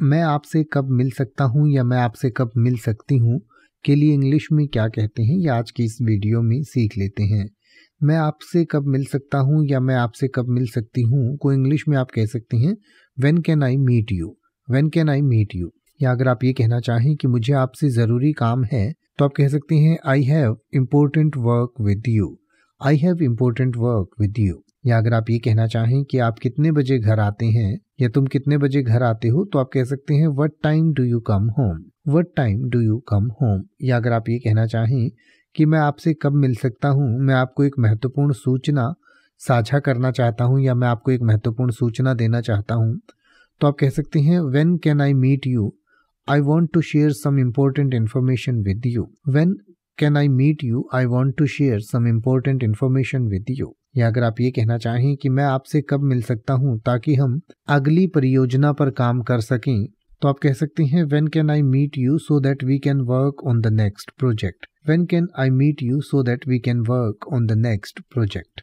मैं आपसे कब मिल सकता हूँ या मैं आपसे कब मिल सकती हूँ के लिए इंग्लिश में क्या कहते हैं ये आज की इस वीडियो में सीख लेते हैं मैं आपसे कब मिल सकता हूँ या मैं आपसे कब मिल सकती हूँ को इंग्लिश में आप कह सकते हैं when can I meet you when can I meet you या अगर आप ये कहना चाहें कि मुझे आपसे ज़रूरी काम है तो आप कह सकते हैं I have important work with you I have important work with you या अगर आप ये कहना चाहें कि आप कितने बजे घर आते हैं या तुम कितने बजे घर आते हो तो आप कह सकते हैं what time do you come home what time do you come home या अगर आप ये कहना चाहें कि मैं आपसे कब मिल सकता हूँ मैं आपको एक महत्वपूर्ण सूचना साझा करना चाहता हूँ या मैं आपको एक महत्वपूर्ण सूचना देना चाहता हूँ तो आप कह सकते हैं when can I meet you I want to share some important information with you when can I meet you I want to share some important information with you या अगर आप ये कहना चाहें कि मैं आपसे कब मिल सकता हूँ ताकि हम अगली परियोजना पर काम कर सकें तो आप कह सकते हैं when can I meet you so that we can work on the next project when can I meet you so that we can work on the next project